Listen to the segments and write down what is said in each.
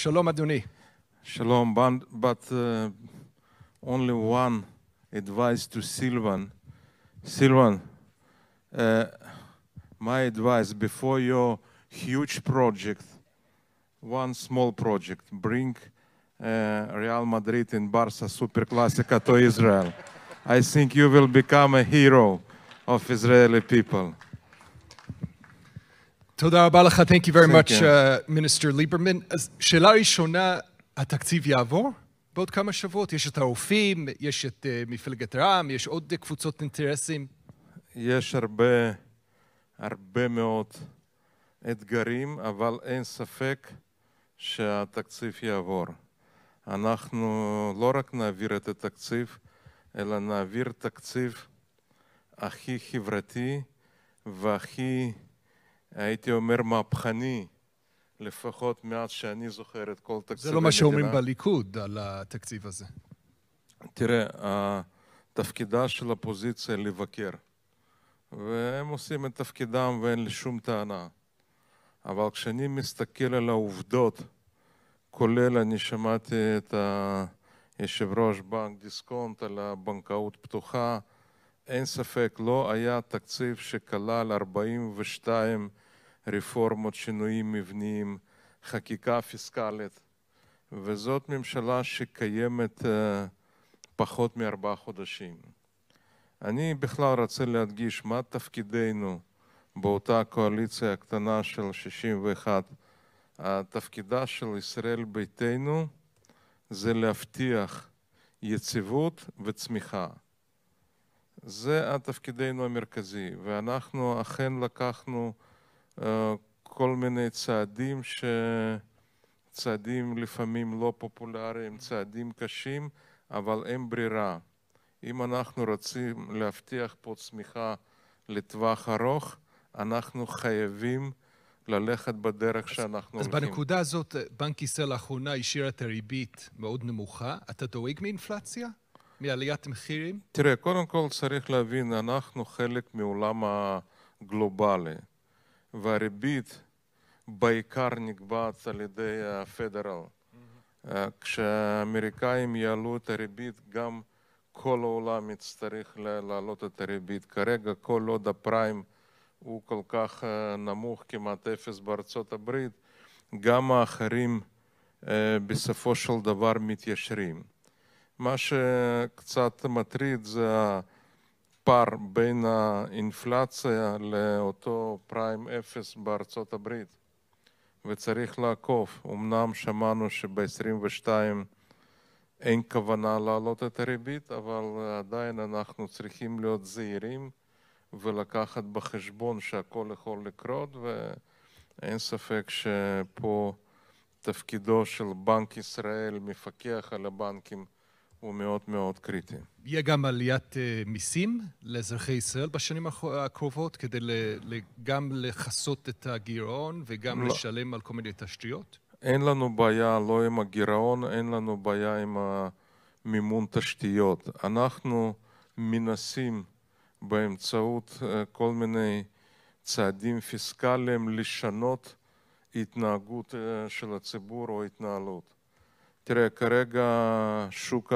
Shalom, Adoni. Shalom, but, uh, only one advice to Silvan. Silvan, uh, my advice before your huge project, one small project, bring uh, Real Madrid and Barca Super Classica to Israel. I think you will become a hero of Israeli people. תודה רבה לך, Thank you very much, uh, Minister Lieberman. אז שאלה ראשונה, התקציב יעבור? בעוד כמה שבועות יש את הרופאים, יש את uh, מפלגת רע"מ, יש עוד אה, קבוצות אינטרסים. יש הרבה, הרבה מאוד אתגרים, אבל אין ספק שהתקציב יעבור. אנחנו לא רק נעביר את התקציב, אלא נעביר תקציב הכי חברתי והכי... הייתי אומר, מהפכני, לפחות מאז שאני זוכר את כל תקציב המדינה. זה לא מה שאומרים בליכוד על התקציב הזה. תראה, תפקידה של הפוזיציה לבקר, והם עושים את תפקידם ואין לי שום טענה. אבל כשאני מסתכל על העובדות, כולל אני שמעתי את יושב ראש בנק דיסקונט על הבנקאות פתוחה, אין ספק, לא היה תקציב שכלל 42 רפורמות, שינויים מבניים, חקיקה פיסקלית, וזאת ממשלה שקיימת אה, פחות מארבעה חודשים. אני בכלל רוצה להדגיש מה תפקידנו באותה קואליציה הקטנה של 61. תפקידה של ישראל ביתנו זה להבטיח יציבות וצמיחה. זה התפקידנו המרכזי, ואנחנו אכן לקחנו uh, כל מיני צעדים ש... צעדים לפעמים לא פופולריים, צעדים קשים, אבל אין ברירה. אם אנחנו רוצים להבטיח פה צמיחה לטווח ארוך, אנחנו חייבים ללכת בדרך אז, שאנחנו אז הולכים. אז בנקודה הזאת, בנק ישראל לאחרונה השאיר את הריבית מאוד נמוכה. אתה דואג מאינפלציה? מעליית מחירים? תראה, קודם כל צריך להבין, אנחנו חלק מעולם הגלובלי, והריבית בעיקר נקבעת על ידי הפדרל. Mm-hmm. אה, כשהאמריקאים יעלו את הריבית, גם כל העולם יצטרך להעלות את הריבית. כרגע, כל עוד הפריים הוא כל כך אה, נמוך, כמעט אפס בארצות הברית, גם האחרים אה, בסופו של דבר מתיישרים. מה שקצת מטריד זה הפער בין האינפלציה לאותו פריים אפס בארצות הברית, וצריך לעקוב. אמנם שמענו שב-22 אין כוונה להעלות את הריבית, אבל עדיין אנחנו צריכים להיות זהירים ולקחת בחשבון שהכל יכול לקרות, ואין ספק שפה תפקידו של בנק ישראל, מפקח על הבנקים, הוא מאוד מאוד קריטי. יהיה גם עליית uh, מיסים לאזרחי ישראל בשנים הקרובות, כדי גם לכסות את הגירעון וגם לא. לשלם על כל מיני תשתיות? אין לנו בעיה לא עם הגירעון, אין לנו בעיה עם מימון תשתיות. אנחנו מנסים באמצעות אה, כל מיני צעדים פיסקליים לשנות התנהגות אה, של הציבור או התנהלות. תראה, כרגע שוק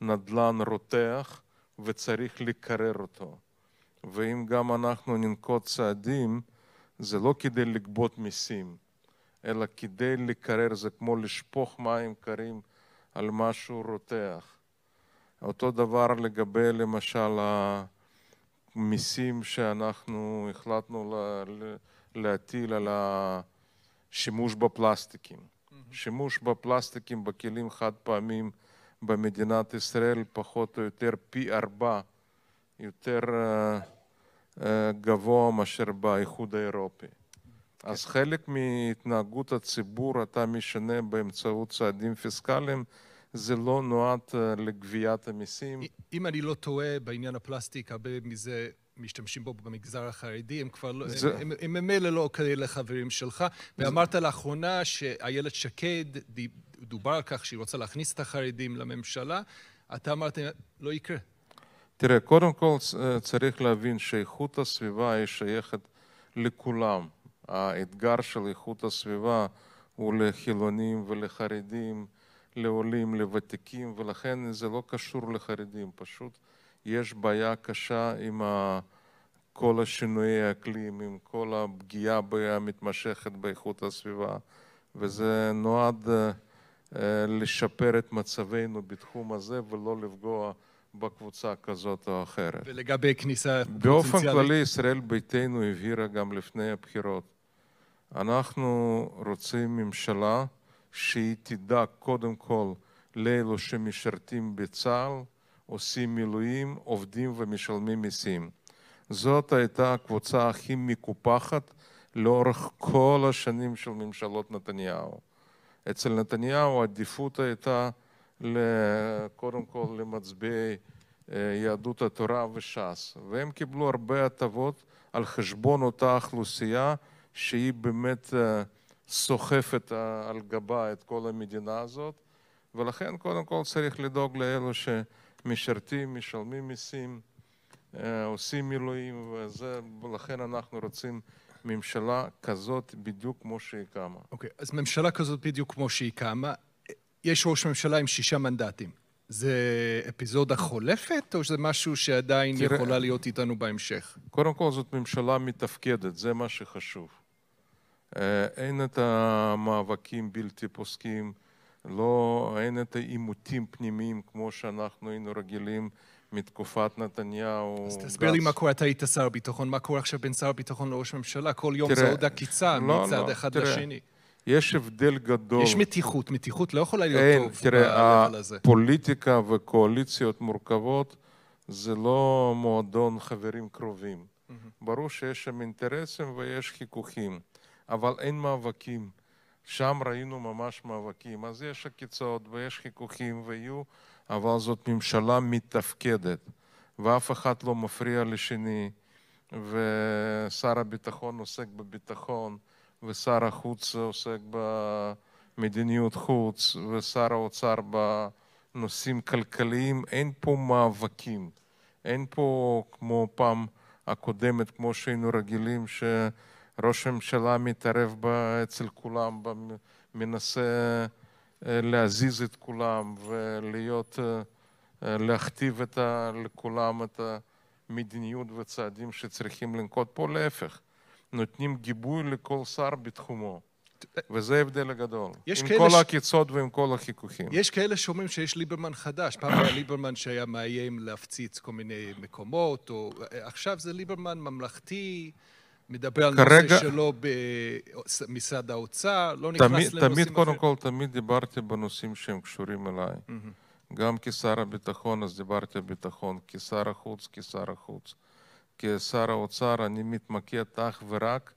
הנדל"ן רותח וצריך לקרר אותו. ואם גם אנחנו ננקוט צעדים, זה לא כדי לגבות מיסים, אלא כדי לקרר, זה כמו לשפוך מים קרים על משהו רותח. אותו דבר לגבי למשל המיסים שאנחנו החלטנו להטיל על השימוש בפלסטיקים. שימוש בפלסטיקים בכלים חד פעמים במדינת ישראל פחות או יותר פי ארבע יותר אה, אה, גבוה מאשר באיחוד האירופי. אז כן. חלק מהתנהגות הציבור אתה משנה באמצעות צעדים פיסקליים, זה לא נועד אה, לגביית המיסים. אם אני לא טועה בעניין הפלסטיק, הרבה מזה משתמשים בו במגזר החרדי, הם כבר לא, זה... הם ממילא לא כאלה אוקיי חברים שלך. זה... ואמרת לאחרונה שאיילת שקד, דובר על כך שהיא רוצה להכניס את החרדים לממשלה, אתה אמרת, לא יקרה. תראה, קודם כל אה, צריך להבין שאיכות הסביבה היא שייכת לכולם. האתגר של איכות הסביבה הוא לחילונים ולחרדים, לעולים, לוותיקים, ולכן זה לא קשור לחרדים, פשוט... יש בעיה קשה עם כל השינויי האקלים, עם כל הפגיעה המתמשכת באיכות הסביבה, וזה נועד אה, אה, לשפר את מצבנו בתחום הזה ולא לפגוע בקבוצה כזאת או אחרת. ולגבי כניסה פוטנציאלית? באופן כללי, ישראל ביתנו הבהירה גם לפני הבחירות. אנחנו רוצים ממשלה שהיא תדאג קודם כל לאלו שמשרתים בצה"ל, עושים מילואים, עובדים ומשלמים מיסים. זאת הייתה הקבוצה הכי מקופחת לאורך כל השנים של ממשלות נתניהו. אצל נתניהו העדיפות הייתה קודם כל למצביעי אה, יהדות התורה וש"ס, והם קיבלו הרבה הטבות על חשבון אותה אוכלוסייה שהיא באמת אה, סוחפת אה, על גבה את כל המדינה הזאת, ולכן קודם כל צריך לדאוג לאלו ש... משרתים, משלמים מיסים, אה, עושים מילואים, וזה, ולכן אנחנו רוצים ממשלה כזאת בדיוק כמו שהיא קמה. אוקיי, okay, אז ממשלה כזאת בדיוק כמו שהיא קמה. יש ראש ממשלה עם שישה מנדטים. זה אפיזודה חולפת, או שזה משהו שעדיין תראה, יכולה להיות איתנו בהמשך? קודם כל, זאת ממשלה מתפקדת, זה מה שחשוב. אה, אין את המאבקים בלתי פוסקים, לא, אין את העימותים פנימיים כמו שאנחנו היינו רגילים מתקופת נתניהו. אז תסביר לי מה קורה, אתה היית שר הביטחון, מה קורה עכשיו בין שר הביטחון לראש הממשלה? כל יום תראה, זו עוד עקיצה לא, לא, מצד לא, אחד תראה, לשני. יש הבדל גדול. יש מתיחות, מתיחות לא יכולה להיות אין, טוב. תראה, הפוליטיקה הזה. וקואליציות מורכבות זה לא מועדון חברים קרובים. Mm-hmm. ברור שיש שם אינטרסים ויש חיכוכים, אבל אין מאבקים. שם ראינו ממש מאבקים. אז יש עקיצות ויש חיכוכים ויהיו, אבל זאת ממשלה מתפקדת, ואף אחד לא מפריע לשני, ושר הביטחון עוסק בביטחון, ושר החוץ עוסק במדיניות חוץ, ושר האוצר בנושאים כלכליים. אין פה מאבקים. אין פה כמו פעם הקודמת, כמו שהיינו רגילים, ש... ראש הממשלה מתערב אצל כולם, מנסה אה, להזיז את כולם ולהיות, אה, אה, להכתיב את ה, לכולם את המדיניות והצעדים שצריכים לנקוט פה, להפך. נותנים גיבוי לכל שר בתחומו. וזה ההבדל הגדול. עם כל ש... העקיצות ועם כל החיכוכים. יש כאלה שאומרים שיש ליברמן חדש. פעם היה ליברמן שהיה מאיים להפציץ כל מיני מקומות, או עכשיו זה ליברמן ממלכתי, מדבר על כרגע... נושא שלו במשרד האוצר, לא נכנס תמיד, לנושאים... תמיד, קודם כל, תמיד דיברתי בנושאים שהם קשורים אליי. Mm-hmm. גם כשר הביטחון, אז דיברתי על ביטחון, כשר החוץ, כשר החוץ. כשר האוצר, אני מתמקד אך ורק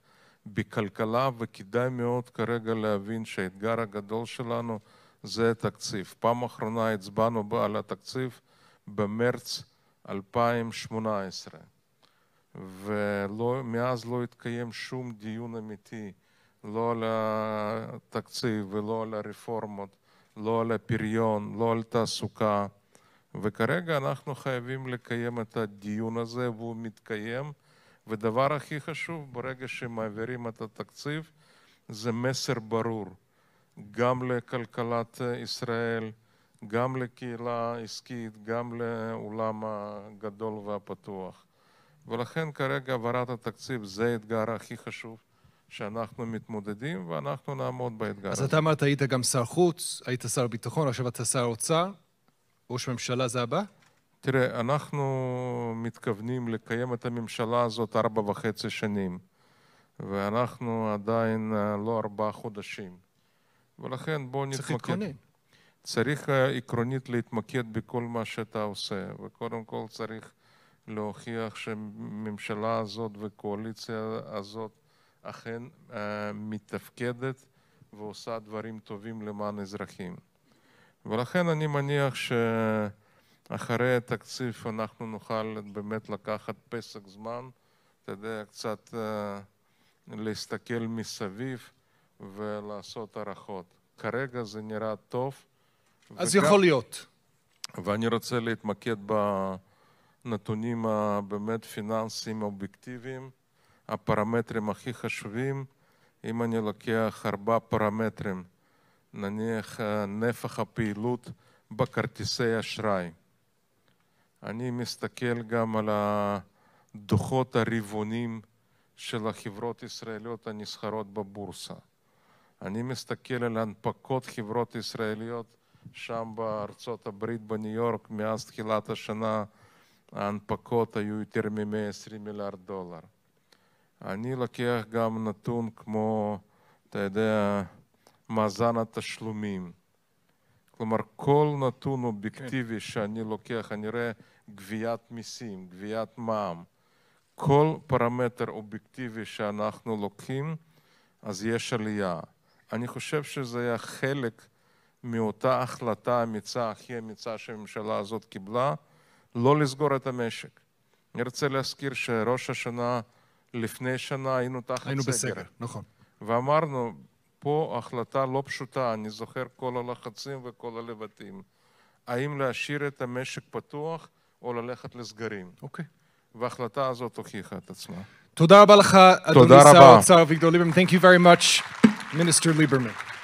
בכלכלה, וכדאי מאוד כרגע להבין שהאתגר הגדול שלנו זה התקציב. פעם אחרונה הצבענו על התקציב במרץ 2018. ומאז לא התקיים שום דיון אמיתי, לא על התקציב ולא על הרפורמות, לא על הפריון, לא על תעסוקה. וכרגע אנחנו חייבים לקיים את הדיון הזה, והוא מתקיים. ודבר הכי חשוב, ברגע שמעבירים את התקציב, זה מסר ברור גם לכלכלת ישראל, גם לקהילה העסקית, גם לעולם הגדול והפתוח. ולכן כרגע העברת התקציב זה האתגר הכי חשוב שאנחנו מתמודדים, ואנחנו נעמוד באתגר אז הזה. אז אתה אמרת, היית גם שר חוץ, היית שר ביטחון, עכשיו אתה שר אוצר, ראש ממשלה זה הבא? תראה, אנחנו מתכוונים לקיים את הממשלה הזאת ארבע וחצי שנים, ואנחנו עדיין אה, לא ארבעה חודשים. ולכן בואו נתמקד... צריך להתכונן. אה, צריך עקרונית להתמקד בכל מה שאתה עושה, וקודם כל צריך להוכיח שהממשלה הזאת והקואליציה הזאת אכן אה, מתפקדת ועושה דברים טובים למען אזרחים. ולכן אני מניח שאחרי התקציב אנחנו נוכל באמת לקחת פסק זמן, אתה יודע, קצת אה, להסתכל מסביב ולעשות הערכות. כרגע זה נראה טוב. אז וגם, יכול להיות. ואני רוצה להתמקד ב... הנתונים הבאמת אה, פיננסיים אובייקטיביים, הפרמטרים הכי חשובים, אם אני לוקח ארבעה פרמטרים, נניח אה, נפח הפעילות בכרטיסי אשראי. אני מסתכל גם על הדוחות הרבעונים של החברות הישראליות הנסחרות בבורסה. אני מסתכל על הנפקות חברות ישראליות שם בארצות הברית, בניו יורק, מאז תחילת השנה, ההנפקות היו יותר מ-120 מיליארד דולר. אני לוקח גם נתון כמו, אתה יודע, מאזן התשלומים. כלומר, כל נתון אובייקטיבי כן. שאני לוקח, אני רואה גביית מיסים, גביית מע"מ, כל פרמטר אובייקטיבי שאנחנו לוקחים, אז יש עלייה. אני חושב שזה היה חלק מאותה החלטה אמיצה, הכי אמיצה שהממשלה הזאת קיבלה, לא לסגור את המשק. אני רוצה להזכיר שראש השנה, לפני שנה, היינו תחת סגר. היינו בסגר, נכון. ואמרנו, פה החלטה לא פשוטה, אני זוכר כל הלחצים וכל הלבטים. האם להשאיר את המשק פתוח או ללכת לסגרים. אוקיי. Okay. וההחלטה הזאת הוכיחה את עצמה. תודה רבה לך, אדוני שר האוצר אביגדור ליברמן. Thank you very much, Minister Lieberman.